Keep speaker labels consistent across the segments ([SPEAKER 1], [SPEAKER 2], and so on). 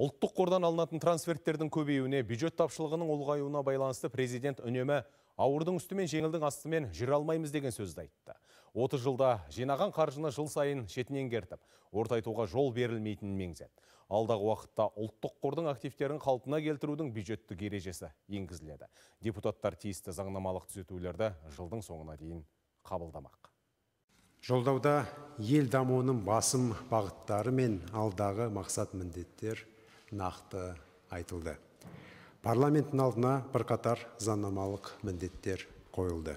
[SPEAKER 1] ұлттық қордан алынатын трансферттердің көбеюіне бюджет тапшылығының ұлғаюына байланысты президент үнемі ауырдың үстімен жеңілдің астымен жүре алмаймыз деген сөзді айтты 30 жылда жинаған қаржыны жыл сайын шетінен кертіп ортайтуға жол берілмейтінін меңзеді алдағы уақытта ұлттық қордың активтерін қалтына келтірудің бюджетті кережесі енгізіледі депутаттар тиісті заңнамалық түзетулерді жылдың соңына дейін қабылдамақ
[SPEAKER 2] жолдауда ел дамуының басым бағыттары мен алдағы мақсат міндеттер нақты айтылды парламенттің алдына бірқатар заңнамалық міндеттер қойылды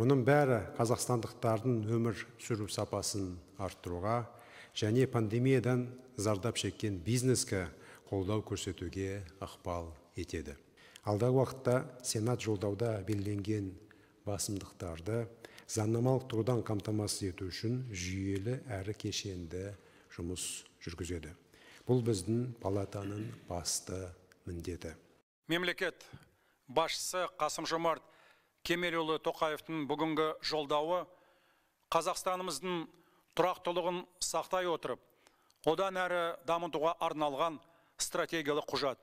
[SPEAKER 2] мұның бәрі қазақстандықтардың өмір сүру сапасын арттыруға және пандемиядан зардап шеккен бизнеске қолдау көрсетуге ықпал етеді алдағы уақытта сенат жолдауда белгіленген басымдықтарды заңнамалық тұрғыдан қамтамасыз ету үшін жүйелі әрі кешенді жұмыс жүргізеді бұл біздің палатаның басты міндеті
[SPEAKER 3] мемлекет басшысы қасым жомарт кемелұлы тоқаевтың бүгінгі жолдауы қазақстанымыздың тұрақтылығын сақтай отырып одан әрі дамытуға арналған стратегиялық құжат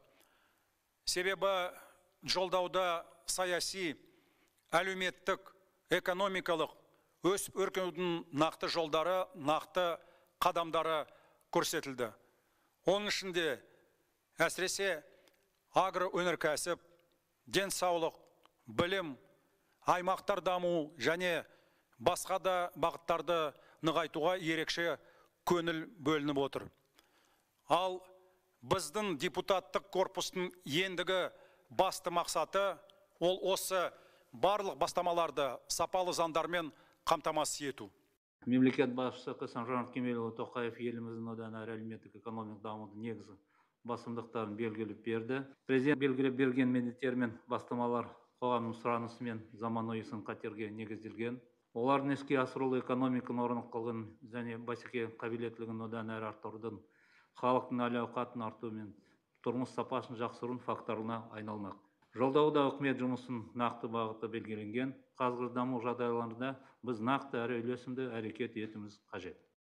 [SPEAKER 3] себебі жолдауда саяси әлеуметтік экономикалық өсіп өркенудің нақты жолдары нақты қадамдары көрсетілді оның ішінде әсіресе агроөнеркәсіп денсаулық білім аймақтар даму және басқа да бағыттарды нығайтуға ерекше көңіл бөлініп отыр ал біздің депутаттық корпустың ендігі басты мақсаты ол осы барлық бастамаларды сапалы заңдармен қамтамасыз ету
[SPEAKER 4] мемлекет басшысы жомарт кемелұлы тоқаев еліміздің одан әрі әлеуметтік экономикалық дамудың негізгі басымдықтарын белгілеп берді президент белгілеп берген міндеттер мен бастамалар қоғамның сұранысы мен заманауи сын қатерге негізделген олардың іске асырылуы экономиканың орнықтылығын және бәсеке қабілеттілігін одан әрі арттырудың халықтың әл ауқатын арту мен тұрмыс сапасын жақсарудың факторына айналмақ жолдауда үкімет жұмысын нақты бағыты белгіленген қазіргі даму жағдайларында біз нақты әрі үйлесімді әрекет етуіміз қажет